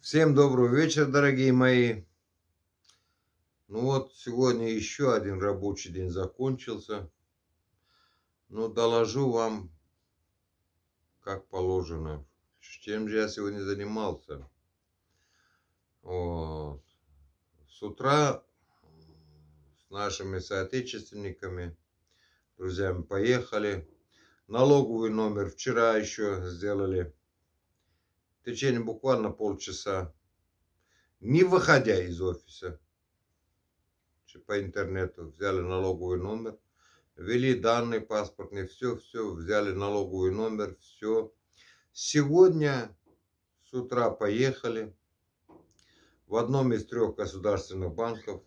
Всем добрый вечер, дорогие мои. Ну вот, сегодня еще один рабочий день закончился. Но доложу вам, как положено, чем же я сегодня занимался. Вот. С утра с нашими соотечественниками, друзьями поехали. Налоговый номер вчера еще сделали в течение буквально полчаса, не выходя из офиса. По интернету взяли налоговый номер, ввели данные паспортные, все, все, взяли налоговый номер, все. Сегодня с утра поехали в одном из трех государственных банков,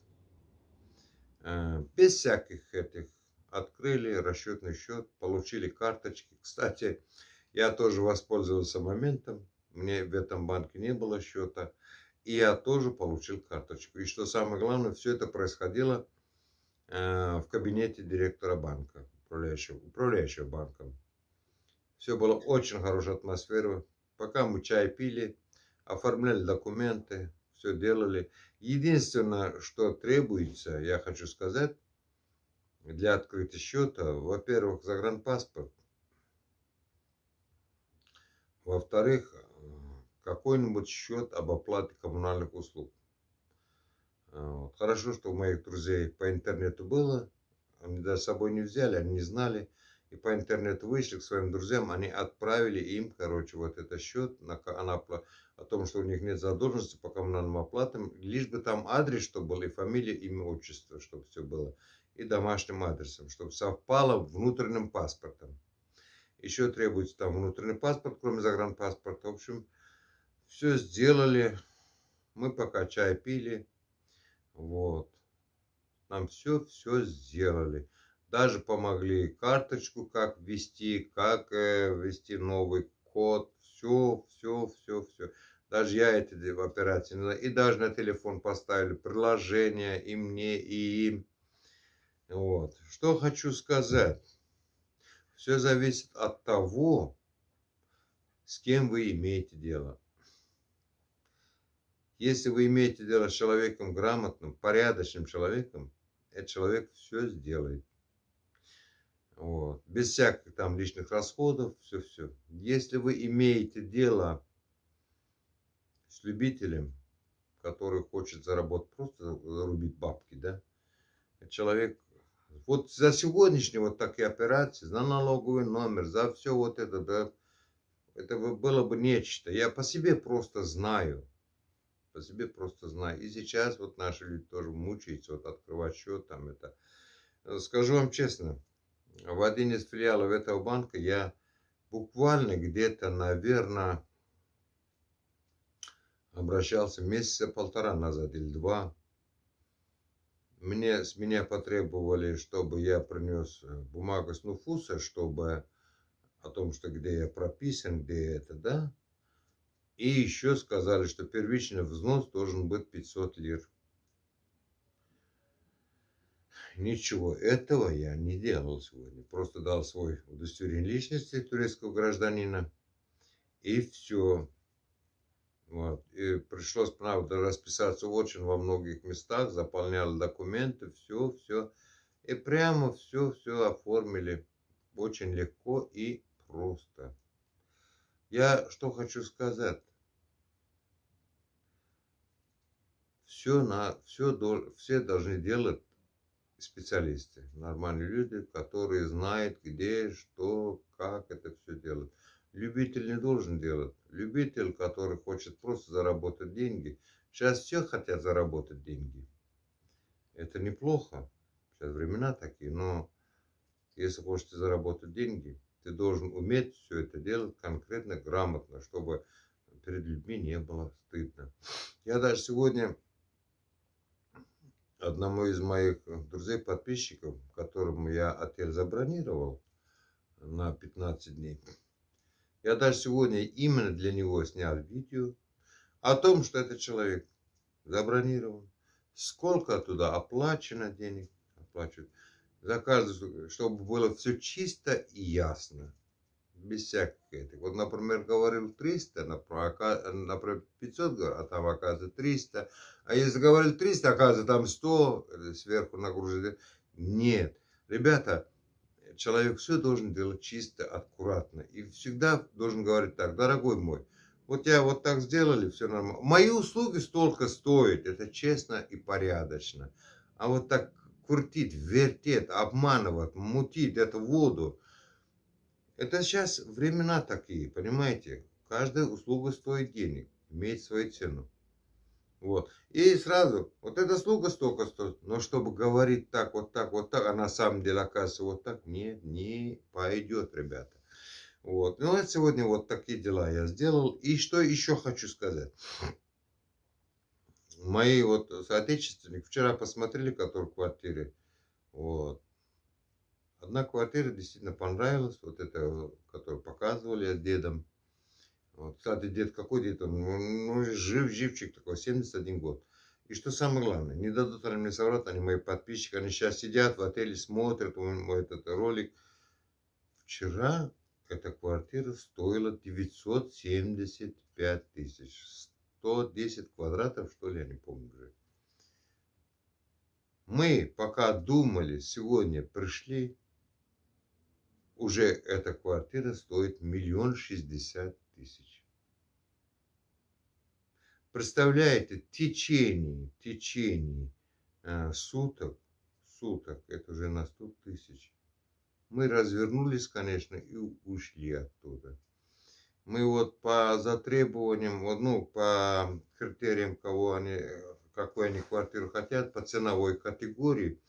э, без всяких этих, открыли расчетный счет, получили карточки. Кстати, я тоже воспользовался моментом, мне в этом банке не было счета, и я тоже получил карточку. И что самое главное, все это происходило э, в кабинете директора банка, управляющего, управляющего банком. Все было очень хорошая атмосфера. Пока мы чай пили, оформляли документы, все делали. Единственное, что требуется, я хочу сказать, для открытия счета, во-первых, загранпаспорт, во-вторых, какой-нибудь счет об оплате коммунальных услуг. А, вот. Хорошо, что у моих друзей по интернету было, они даже с собой не взяли, они не знали, и по интернету вышли к своим друзьям, они отправили им, короче, вот этот счет на, на, о том, что у них нет задолженности по коммунальным оплатам, лишь бы там адрес, чтобы был, и фамилия, имя, отчество, чтобы все было, и домашним адресом, чтобы совпало внутренним паспортом. Еще требуется там внутренний паспорт, кроме загранпаспорта, в общем, все сделали. Мы пока чай пили. Вот. Нам все-все сделали. Даже помогли карточку как ввести, как э, ввести новый код. Все, все, все, все. Даже я эти операции не И даже на телефон поставили приложение и мне, и им. Вот. Что хочу сказать. Все зависит от того, с кем вы имеете дело. Если вы имеете дело с человеком грамотным, порядочным человеком, этот человек все сделает. Вот. Без всяких там личных расходов, все-все. Если вы имеете дело с любителем, который хочет заработать, просто зарубить бабки, да, человек вот за сегодняшние вот такие операции, за налоговый номер, за все вот это, да, это было бы нечто. Я по себе просто знаю – по себе просто знаю. И сейчас вот наши люди тоже мучаются, вот открывать счет там это. Э, скажу вам честно, в один из филиалов этого банка я буквально где-то, наверное, обращался месяца полтора назад или два. Мне, с меня потребовали, чтобы я принес э, бумагу с Нуфуса, чтобы о том, что где я прописан, где это, да, и еще сказали, что первичный взнос должен быть 500 лир. Ничего этого я не делал сегодня. Просто дал свой удостоверение личности турецкого гражданина. И все. Вот. И пришлось правда, расписаться очень во многих местах, заполняли документы, все, все. И прямо все, все оформили очень легко и просто. Я что хочу сказать. Все, на, все, все должны делать специалисты, нормальные люди, которые знают, где, что, как это все делать. Любитель не должен делать. Любитель, который хочет просто заработать деньги. Сейчас все хотят заработать деньги. Это неплохо. Сейчас времена такие, но если хочете заработать деньги – ты должен уметь все это делать конкретно, грамотно, чтобы перед людьми не было стыдно. Я даже сегодня одному из моих э, друзей-подписчиков, которому я отель забронировал на 15 дней, я даже сегодня именно для него снял видео о том, что этот человек забронирован, сколько туда оплачено денег, оплачивают заказывают, чтобы было все чисто и ясно. Без всякой этой. Вот, например, говорил 300, например, 500, а там оказывается 300. А если говорил 300, оказывается там 100, э, сверху нагружили. Нет. Ребята, человек все должен делать чисто, аккуратно. И всегда должен говорить так, дорогой мой, вот я вот так сделали, все нормально. Мои услуги столько стоят, это честно и порядочно. А вот так крутит, вертит, обманывает, мутит эту воду. Это сейчас времена такие, понимаете? Каждая услуга стоит денег, имеет свою цену. Вот. И сразу, вот эта услуга столько стоит, но чтобы говорить так, вот так, вот так, а на самом деле оказывается вот так, нет, не пойдет, ребята. Вот. Ну, вот сегодня вот такие дела я сделал. И что еще хочу сказать мои вот э, соотечественники вчера посмотрели, которые квартиры. Вот. Одна квартира действительно понравилась, вот эта, э, которую показывали дедом. Вот. Кстати, дед какой дед он? Ну, жив-живчик такой, 71 год. И что самое главное, не дадут они мне соврать, они мои подписчики, они сейчас сидят в отеле, смотрят мой, мой этот ролик. Вчера эта квартира стоила 975 тысяч. 110 квадратов, что ли, я не помню уже. Мы пока думали, сегодня пришли, уже эта квартира стоит миллион шестьдесят тысяч. Представляете, течение, течение э, суток, суток, это уже на сто тысяч, мы развернулись, конечно, и ушли оттуда мы вот по затребованиям, вот, ну, по критериям, кого они, какой они квартиру хотят, по ценовой категории,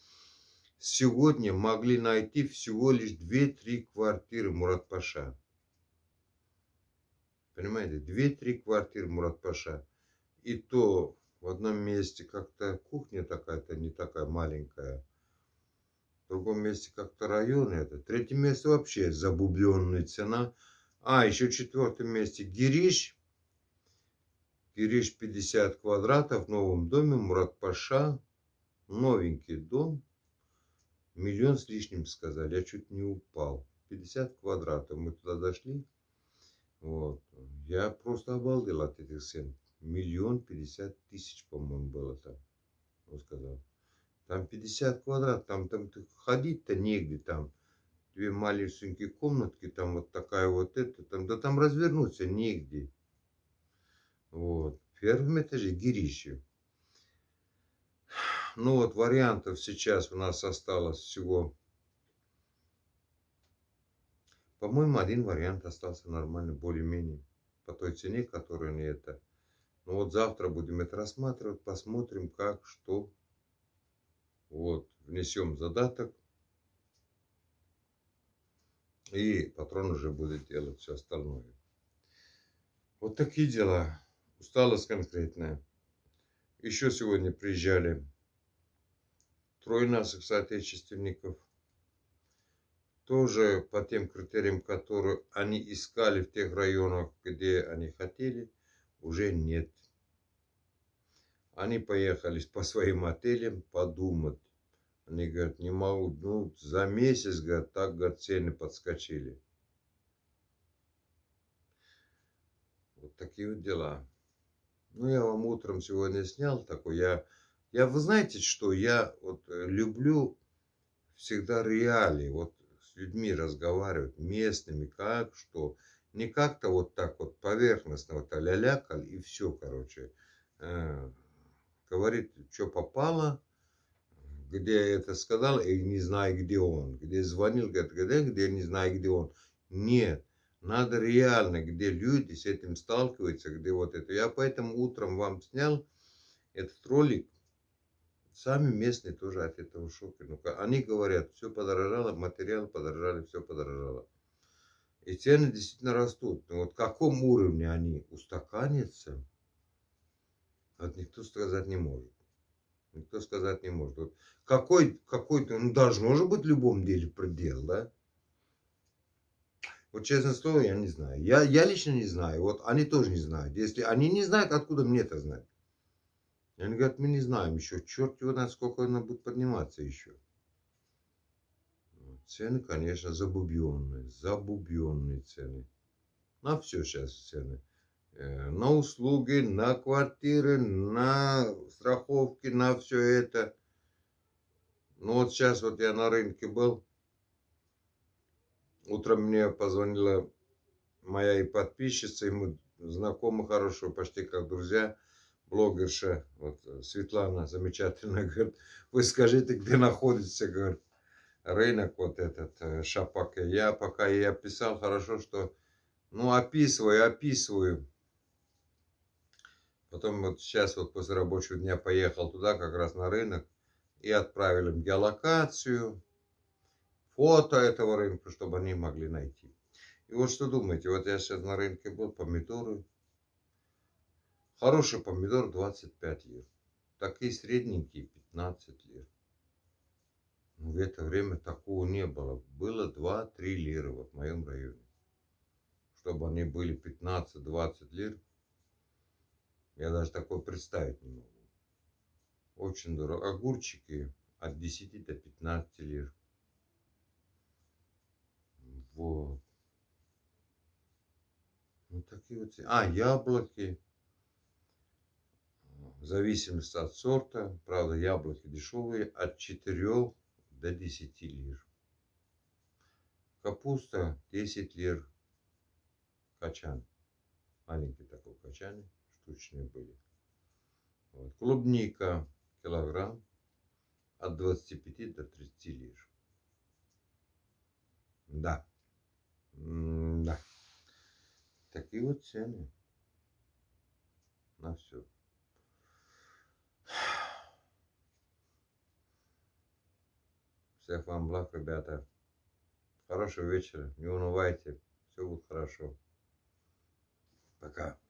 сегодня могли найти всего лишь 2-3 квартиры Мурат-Паша. Понимаете, 2-3 квартиры Мурат-Паша. И то в одном месте как-то кухня такая-то не такая маленькая. В другом месте как-то район это. Третье место вообще забубленная цена – а, еще в четвертом месте Гириш. Гириш 50 квадратов в новом доме, Мурат-Паша. Новенький дом. Миллион с лишним сказали, я чуть не упал. 50 квадратов, мы туда дошли. Вот. Я просто обалдел от этих цен. Миллион пятьдесят тысяч, по-моему, было там. Он сказал. Там 50 квадрат, там, там ходить-то негде там две малюсенькие комнатки, там вот такая вот эта, там, да там развернуться негде. Вот. В первом этаже гирище. Ну вот вариантов сейчас у нас осталось всего, по-моему, один вариант остался нормальный более-менее, по той цене, которую они это. Ну вот завтра будем это рассматривать, посмотрим как, что. Вот, внесем задаток и патрон уже будет делать все остальное. Вот такие дела. Усталость конкретная. Еще сегодня приезжали трое наших соотечественников. Тоже по тем критериям, которые они искали в тех районах, где они хотели, уже нет. Они поехали по своим отелям подумать, они говорят, не могу, ну, за месяц, говорят, так, говорят, цены подскочили. Вот такие вот дела. Ну, я вам утром сегодня снял такой, я, я, вы знаете что, я вот э, люблю всегда реалии, вот с людьми разговаривать, местными, как, что, не как-то вот так вот поверхностно, вот а-ля-лякаль и все, короче, э, говорит, что попало, где я это сказал, и не знаю, где он, где звонил, где, где не знаю, где он. Нет, надо реально, где люди с этим сталкиваются, где вот это. Я поэтому утром вам снял этот ролик, сами местные тоже от этого шока. Ну, они говорят, все подорожало, материалы подорожали, все подорожало. И цены действительно растут. Но ну вот в каком уровне они устаканятся, вот никто сказать не может. Никто сказать не может. Вот какой, какой-то, ну, должно же быть в любом деле предел, да? Вот честное слово, я не знаю. Я, я лично не знаю. Вот они тоже не знают. Если они не знают, откуда мне это знать? они говорят, мы не знаем еще. Черт его знает, сколько она будет подниматься еще. Цены, конечно, забубенные. Забубенные цены. На все сейчас цены. Э, на услуги, на квартиры, на страховки, на все это. Ну вот сейчас вот я на рынке был. Утром мне позвонила моя и подписчица, ему мы знакомы хорошего, почти как друзья, блогерша, вот э, Светлана замечательная, говорит, вы скажите, где находится, говорит, рынок вот этот, э, Шапак. Я пока я описал хорошо, что, ну, описываю, описываю Потом вот сейчас вот после рабочего дня поехал туда, как раз на рынок, и отправили им геолокацию, фото этого рынка, чтобы они могли найти. И вот что думаете, вот я сейчас на рынке был, помидоры. Хороший помидор 25 лир. Такие средненькие 15 лир. Ну, в это время такого не было. Было 2-3 лира вот в моем районе. Чтобы они были 15-20 лир, я даже такое представить не могу. Очень дорого. Огурчики от 10 до 15 лир. Вот. Ну, такие вот. А, яблоки. В зависимости от сорта. Правда, яблоки дешевые. От 4 до 10 лир. Капуста 10 лир. Качан. Маленький такой качан штучные были. Вот. Клубника килограмм от 25 до 30 лишь. Да. да. Такие вот цены на все. Всех вам благ, ребята. Хорошего вечера. Не унывайте. Все будет хорошо. Пока.